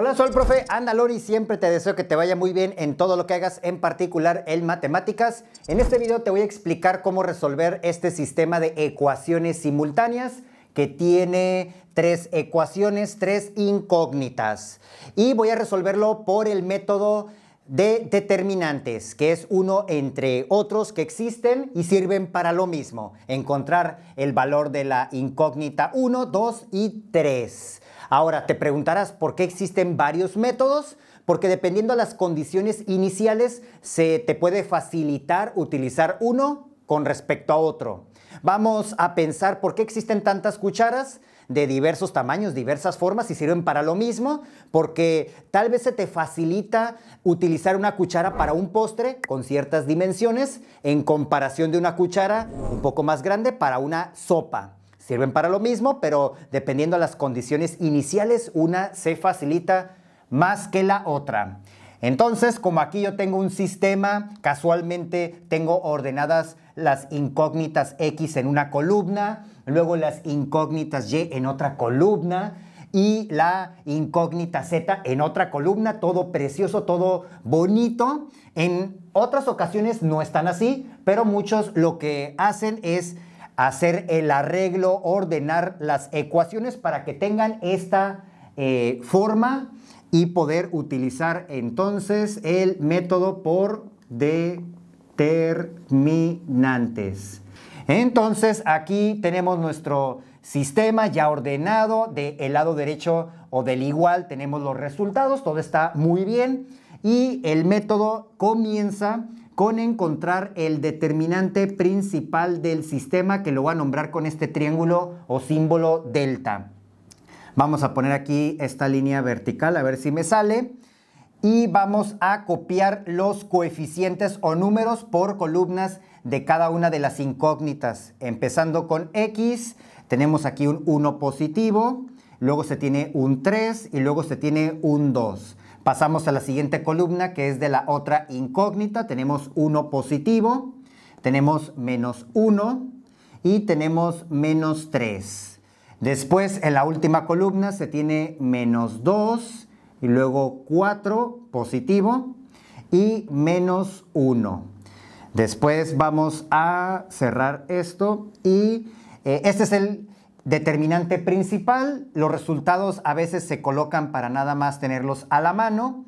Hola, soy el profe Andalori. Siempre te deseo que te vaya muy bien en todo lo que hagas, en particular en matemáticas. En este video te voy a explicar cómo resolver este sistema de ecuaciones simultáneas que tiene tres ecuaciones, tres incógnitas. Y voy a resolverlo por el método de determinantes, que es uno entre otros que existen y sirven para lo mismo, encontrar el valor de la incógnita 1, 2 y 3. Ahora, te preguntarás por qué existen varios métodos, porque dependiendo de las condiciones iniciales se te puede facilitar utilizar uno con respecto a otro. Vamos a pensar por qué existen tantas cucharas de diversos tamaños, diversas formas y sirven para lo mismo, porque tal vez se te facilita utilizar una cuchara para un postre con ciertas dimensiones en comparación de una cuchara un poco más grande para una sopa. Sirven para lo mismo, pero dependiendo de las condiciones iniciales, una se facilita más que la otra. Entonces, como aquí yo tengo un sistema, casualmente tengo ordenadas las incógnitas X en una columna, luego las incógnitas Y en otra columna y la incógnita Z en otra columna, todo precioso, todo bonito. En otras ocasiones no están así, pero muchos lo que hacen es hacer el arreglo, ordenar las ecuaciones para que tengan esta eh, forma y poder utilizar entonces el método por determinantes. Entonces aquí tenemos nuestro sistema ya ordenado, del el lado derecho o del igual tenemos los resultados, todo está muy bien y el método comienza con encontrar el determinante principal del sistema que lo voy a nombrar con este triángulo o símbolo delta. Vamos a poner aquí esta línea vertical a ver si me sale y vamos a copiar los coeficientes o números por columnas de cada una de las incógnitas. Empezando con X, tenemos aquí un 1 positivo, luego se tiene un 3 y luego se tiene un 2. Pasamos a la siguiente columna que es de la otra incógnita. Tenemos 1 positivo, tenemos menos 1 y tenemos menos 3. Después en la última columna se tiene menos 2 y luego 4 positivo y menos 1. Después vamos a cerrar esto y eh, este es el Determinante principal, los resultados a veces se colocan para nada más tenerlos a la mano,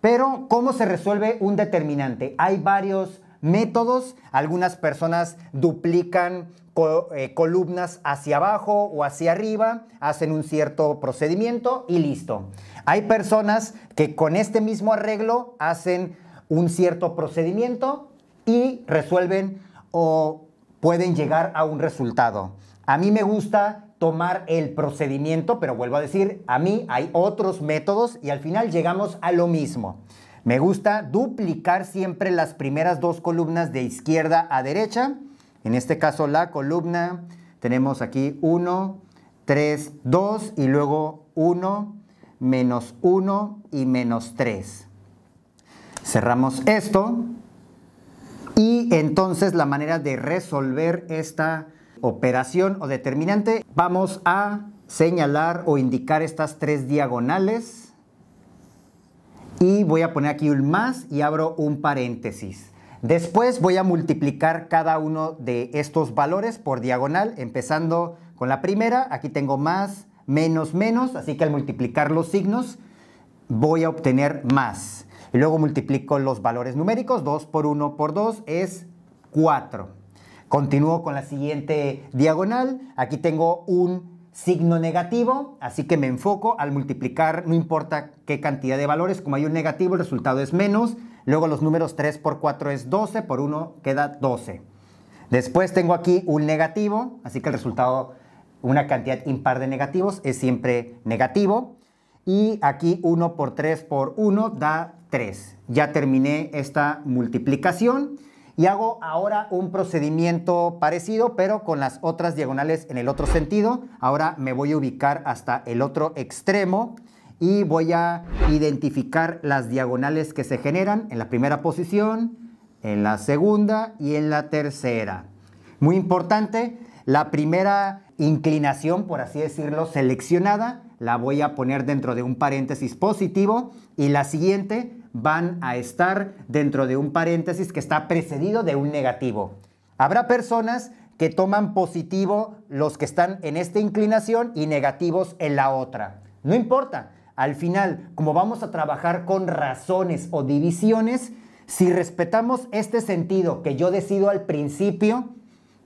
pero ¿cómo se resuelve un determinante? Hay varios métodos, algunas personas duplican eh, columnas hacia abajo o hacia arriba, hacen un cierto procedimiento y listo. Hay personas que con este mismo arreglo hacen un cierto procedimiento y resuelven o pueden llegar a un resultado. A mí me gusta tomar el procedimiento, pero vuelvo a decir, a mí hay otros métodos y al final llegamos a lo mismo. Me gusta duplicar siempre las primeras dos columnas de izquierda a derecha. En este caso la columna tenemos aquí 1, 3, 2 y luego 1, menos 1 y menos 3. Cerramos esto y entonces la manera de resolver esta operación o determinante, vamos a señalar o indicar estas tres diagonales y voy a poner aquí un más y abro un paréntesis. Después voy a multiplicar cada uno de estos valores por diagonal, empezando con la primera. Aquí tengo más, menos, menos, así que al multiplicar los signos voy a obtener más. Y luego multiplico los valores numéricos, 2 por 1 por 2 es 4. Continúo con la siguiente diagonal. Aquí tengo un signo negativo, así que me enfoco al multiplicar, no importa qué cantidad de valores, como hay un negativo, el resultado es menos. Luego los números 3 por 4 es 12, por 1 queda 12. Después tengo aquí un negativo, así que el resultado, una cantidad impar de negativos, es siempre negativo. Y aquí 1 por 3 por 1 da 3. Ya terminé esta multiplicación y hago ahora un procedimiento parecido, pero con las otras diagonales en el otro sentido. Ahora me voy a ubicar hasta el otro extremo y voy a identificar las diagonales que se generan en la primera posición, en la segunda y en la tercera. Muy importante, la primera inclinación, por así decirlo, seleccionada, la voy a poner dentro de un paréntesis positivo y la siguiente van a estar dentro de un paréntesis que está precedido de un negativo. Habrá personas que toman positivo los que están en esta inclinación y negativos en la otra. No importa, al final, como vamos a trabajar con razones o divisiones, si respetamos este sentido que yo decido al principio,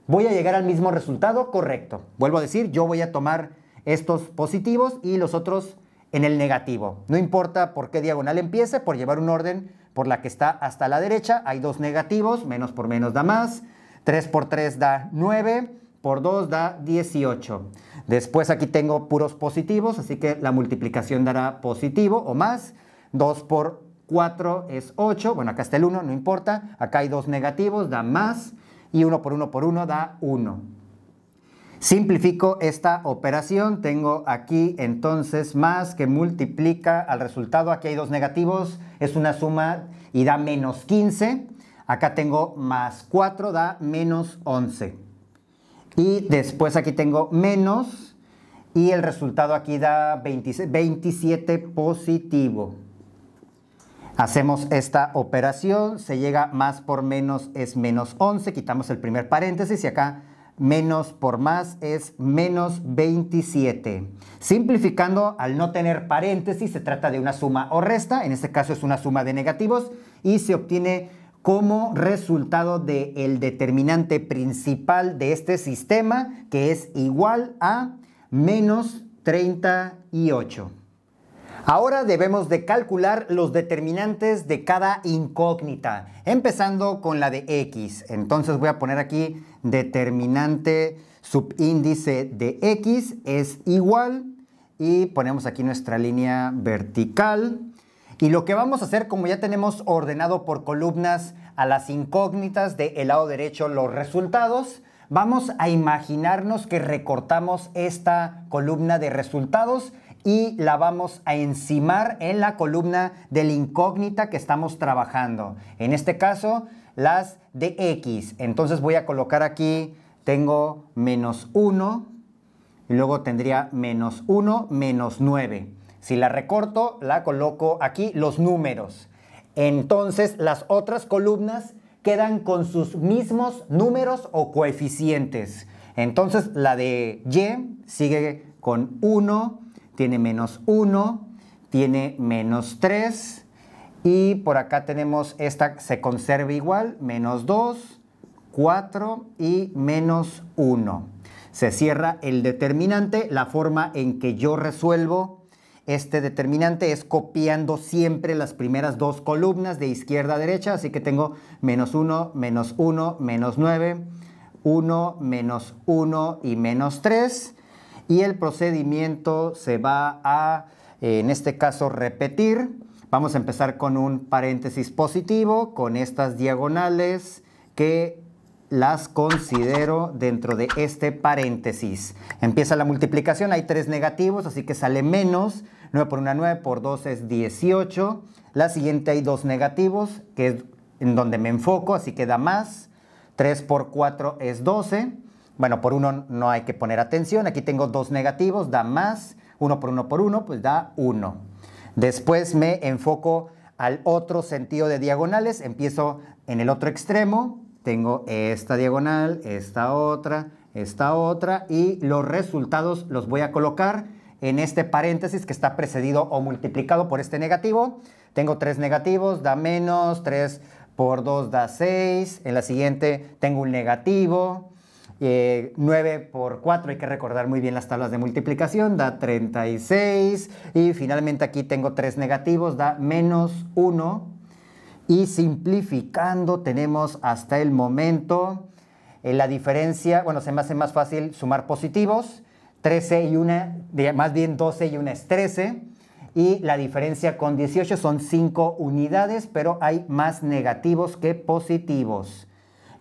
voy a llegar al mismo resultado correcto. Vuelvo a decir, yo voy a tomar estos positivos y los otros en el negativo. No importa por qué diagonal empiece, por llevar un orden por la que está hasta la derecha, hay dos negativos, menos por menos da más, 3 por 3 da 9, por 2 da 18. Después aquí tengo puros positivos, así que la multiplicación dará positivo o más, 2 por 4 es 8, bueno acá está el 1, no importa, acá hay dos negativos, da más, y 1 por 1 por 1 da 1. Simplifico esta operación, tengo aquí entonces más que multiplica al resultado, aquí hay dos negativos, es una suma y da menos 15, acá tengo más 4, da menos 11. Y después aquí tengo menos y el resultado aquí da 27 positivo. Hacemos esta operación, se llega más por menos es menos 11, quitamos el primer paréntesis y acá menos por más es menos 27. Simplificando, al no tener paréntesis, se trata de una suma o resta, en este caso es una suma de negativos, y se obtiene como resultado del determinante principal de este sistema, que es igual a menos 38. Ahora debemos de calcular los determinantes de cada incógnita, empezando con la de x. Entonces voy a poner aquí determinante subíndice de x es igual y ponemos aquí nuestra línea vertical. Y lo que vamos a hacer, como ya tenemos ordenado por columnas a las incógnitas del el lado derecho los resultados, vamos a imaginarnos que recortamos esta columna de resultados y la vamos a encimar en la columna de la incógnita que estamos trabajando. En este caso, las de x. Entonces voy a colocar aquí, tengo menos 1, y luego tendría menos 1, menos 9. Si la recorto, la coloco aquí, los números. Entonces las otras columnas quedan con sus mismos números o coeficientes. Entonces la de y sigue con 1, tiene menos 1, tiene menos 3 y por acá tenemos esta se conserva igual, menos 2, 4 y menos 1. Se cierra el determinante, la forma en que yo resuelvo este determinante es copiando siempre las primeras dos columnas de izquierda a derecha, así que tengo menos 1, menos 1, menos 9, 1, menos 1 y menos 3 y el procedimiento se va a, eh, en este caso, repetir. Vamos a empezar con un paréntesis positivo, con estas diagonales que las considero dentro de este paréntesis. Empieza la multiplicación, hay tres negativos, así que sale menos. 9 por 1, 9 por 2 es 18. La siguiente hay dos negativos, que es en donde me enfoco, así que da más. 3 por 4 es 12. Bueno, por uno no hay que poner atención. Aquí tengo dos negativos, da más. Uno por uno por uno, pues da uno. Después me enfoco al otro sentido de diagonales. Empiezo en el otro extremo. Tengo esta diagonal, esta otra, esta otra. Y los resultados los voy a colocar en este paréntesis que está precedido o multiplicado por este negativo. Tengo tres negativos, da menos, 3 por 2 da 6. En la siguiente tengo un negativo, 9 eh, por 4, hay que recordar muy bien las tablas de multiplicación, da 36. Y finalmente aquí tengo 3 negativos, da menos 1. Y simplificando tenemos hasta el momento eh, la diferencia, bueno, se me hace más fácil sumar positivos, 13 y 1, más bien 12 y 1 es 13. Y la diferencia con 18 son 5 unidades, pero hay más negativos que positivos.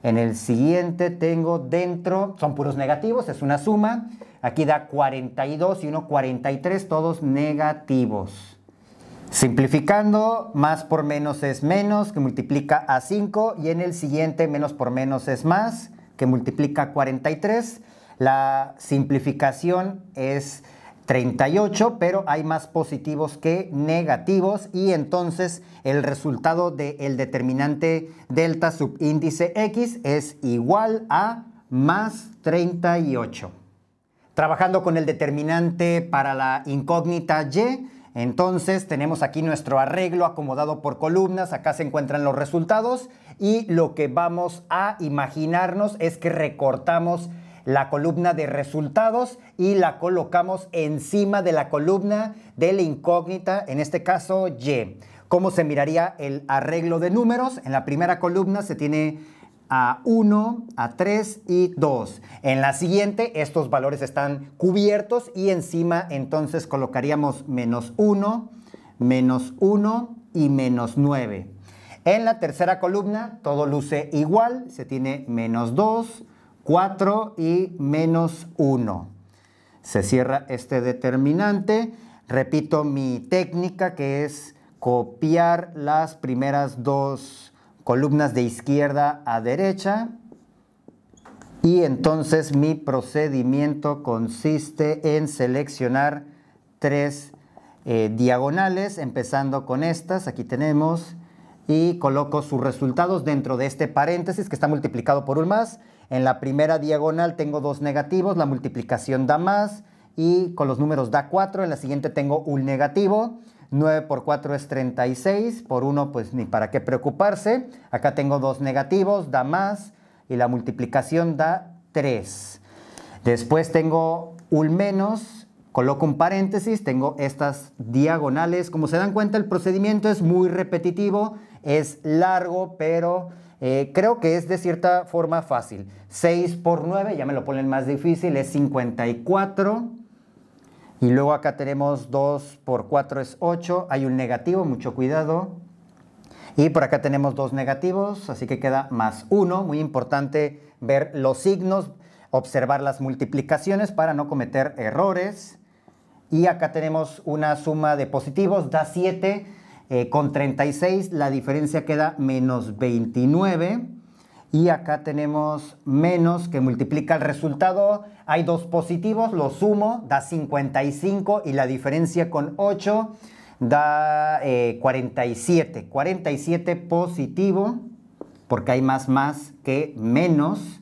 En el siguiente tengo dentro, son puros negativos, es una suma. Aquí da 42 y uno 43, todos negativos. Simplificando, más por menos es menos, que multiplica a 5. Y en el siguiente, menos por menos es más, que multiplica a 43. La simplificación es 38, pero hay más positivos que negativos y entonces el resultado del el determinante delta subíndice X es igual a más 38. Trabajando con el determinante para la incógnita Y, entonces tenemos aquí nuestro arreglo acomodado por columnas, acá se encuentran los resultados y lo que vamos a imaginarnos es que recortamos la columna de resultados y la colocamos encima de la columna de la incógnita, en este caso Y. ¿Cómo se miraría el arreglo de números? En la primera columna se tiene a 1, a 3 y 2. En la siguiente estos valores están cubiertos y encima entonces colocaríamos menos 1, menos 1 y menos 9. En la tercera columna todo luce igual, se tiene menos 2, 4 y menos 1. Se cierra este determinante. Repito mi técnica que es copiar las primeras dos columnas de izquierda a derecha. Y entonces mi procedimiento consiste en seleccionar tres eh, diagonales, empezando con estas, aquí tenemos, y coloco sus resultados dentro de este paréntesis que está multiplicado por un más, en la primera diagonal tengo dos negativos, la multiplicación da más y con los números da 4. En la siguiente tengo un negativo. 9 por 4 es 36, por 1 pues ni para qué preocuparse. Acá tengo dos negativos, da más y la multiplicación da 3. Después tengo un menos, coloco un paréntesis, tengo estas diagonales. Como se dan cuenta el procedimiento es muy repetitivo, es largo, pero eh, creo que es de cierta forma fácil. 6 por 9, ya me lo ponen más difícil, es 54. Y luego acá tenemos 2 por 4 es 8. Hay un negativo, mucho cuidado. Y por acá tenemos dos negativos, así que queda más 1. Muy importante ver los signos, observar las multiplicaciones para no cometer errores. Y acá tenemos una suma de positivos, da 7 eh, con 36 la diferencia queda menos 29 y acá tenemos menos que multiplica el resultado. Hay dos positivos, lo sumo, da 55 y la diferencia con 8 da 47. Eh, 47 positivo porque hay más más que menos.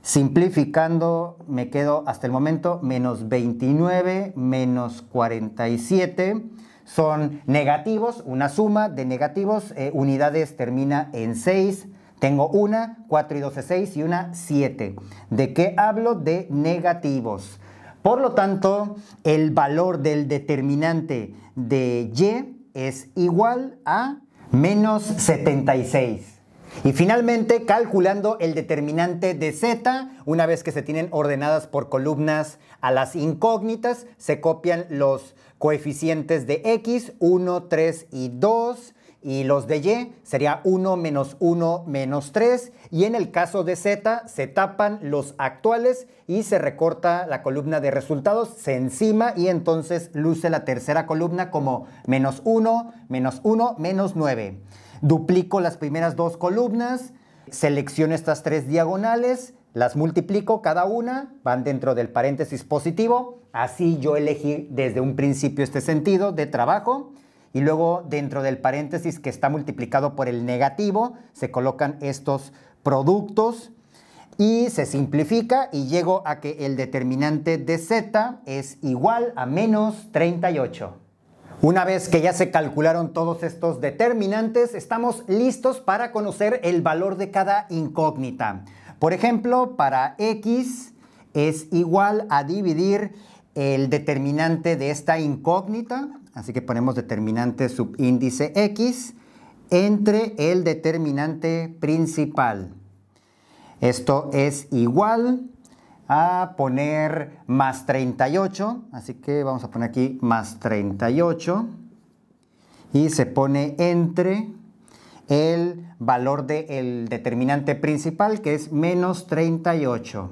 Simplificando me quedo hasta el momento menos 29 menos 47 son negativos, una suma de negativos, eh, unidades termina en 6. Tengo una, 4 y 12, 6 y una 7. ¿De qué hablo? De negativos. Por lo tanto, el valor del determinante de y es igual a menos 76. Y finalmente, calculando el determinante de z, una vez que se tienen ordenadas por columnas a las incógnitas, se copian los coeficientes de x, 1, 3 y 2, y los de y sería 1 menos 1 menos 3, y en el caso de z se tapan los actuales y se recorta la columna de resultados, se encima y entonces luce la tercera columna como menos 1, menos 1, menos 9. Duplico las primeras dos columnas, selecciono estas tres diagonales, las multiplico cada una, van dentro del paréntesis positivo. Así yo elegí desde un principio este sentido de trabajo. Y luego dentro del paréntesis que está multiplicado por el negativo, se colocan estos productos y se simplifica y llego a que el determinante de z es igual a menos 38. Una vez que ya se calcularon todos estos determinantes, estamos listos para conocer el valor de cada incógnita. Por ejemplo, para x es igual a dividir el determinante de esta incógnita, así que ponemos determinante subíndice x, entre el determinante principal. Esto es igual a poner más 38, así que vamos a poner aquí más 38 y se pone entre el valor del determinante principal que es menos 38.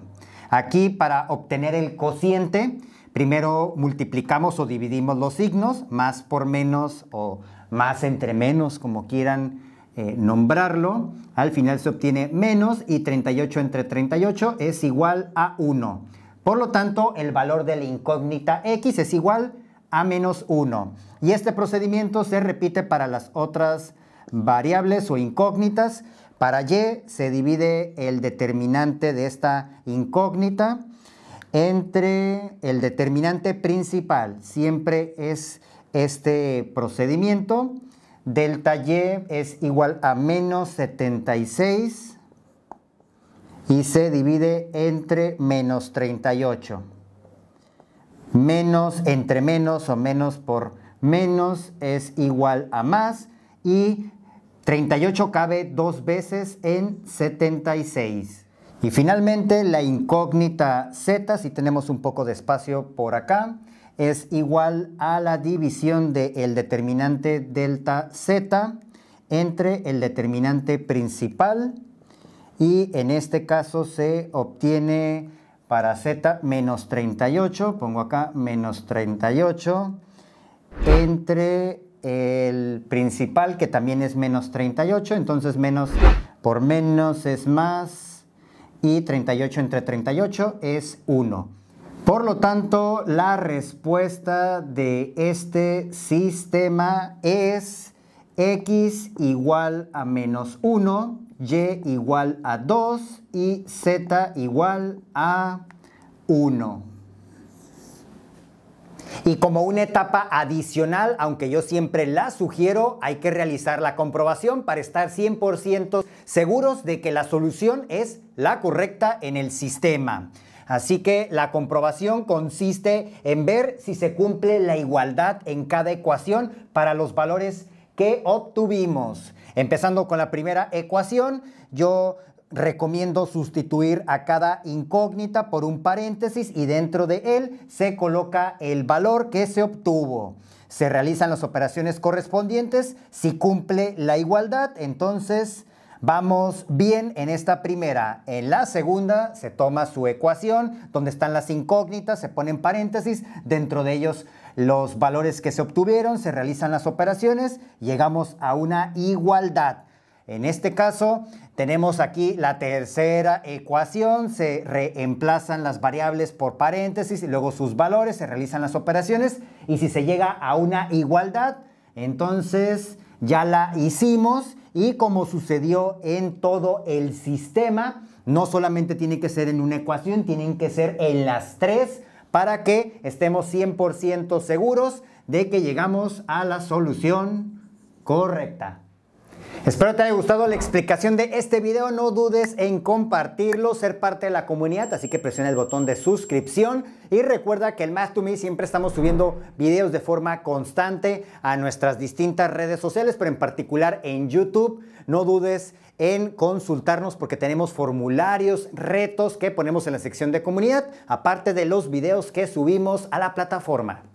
Aquí para obtener el cociente, primero multiplicamos o dividimos los signos, más por menos o más entre menos, como quieran eh, nombrarlo. Al final se obtiene menos y 38 entre 38 es igual a 1. Por lo tanto, el valor de la incógnita x es igual a menos 1. Y este procedimiento se repite para las otras variables o incógnitas. Para y se divide el determinante de esta incógnita entre el determinante principal. Siempre es este procedimiento delta Y es igual a menos 76 y se divide entre menos 38. Menos entre menos o menos por menos es igual a más y 38 cabe dos veces en 76. Y finalmente la incógnita Z, si tenemos un poco de espacio por acá, es igual a la división del determinante delta z entre el determinante principal y en este caso se obtiene para z menos 38, pongo acá menos 38, entre el principal que también es menos 38, entonces menos por menos es más y 38 entre 38 es 1. Por lo tanto, la respuesta de este sistema es x igual a menos 1, y igual a 2 y z igual a 1. Y como una etapa adicional, aunque yo siempre la sugiero, hay que realizar la comprobación para estar 100% seguros de que la solución es la correcta en el sistema. Así que la comprobación consiste en ver si se cumple la igualdad en cada ecuación para los valores que obtuvimos. Empezando con la primera ecuación, yo recomiendo sustituir a cada incógnita por un paréntesis y dentro de él se coloca el valor que se obtuvo. Se realizan las operaciones correspondientes. Si cumple la igualdad, entonces Vamos bien en esta primera. En la segunda se toma su ecuación, donde están las incógnitas, se ponen paréntesis, dentro de ellos los valores que se obtuvieron, se realizan las operaciones, llegamos a una igualdad. En este caso, tenemos aquí la tercera ecuación, se reemplazan las variables por paréntesis y luego sus valores, se realizan las operaciones y si se llega a una igualdad, entonces ya la hicimos y como sucedió en todo el sistema, no solamente tiene que ser en una ecuación, tienen que ser en las tres para que estemos 100% seguros de que llegamos a la solución correcta. Espero te haya gustado la explicación de este video. No dudes en compartirlo, ser parte de la comunidad, así que presiona el botón de suscripción y recuerda que el Más 2 Me siempre estamos subiendo videos de forma constante a nuestras distintas redes sociales, pero en particular en YouTube. No dudes en consultarnos porque tenemos formularios, retos que ponemos en la sección de comunidad, aparte de los videos que subimos a la plataforma.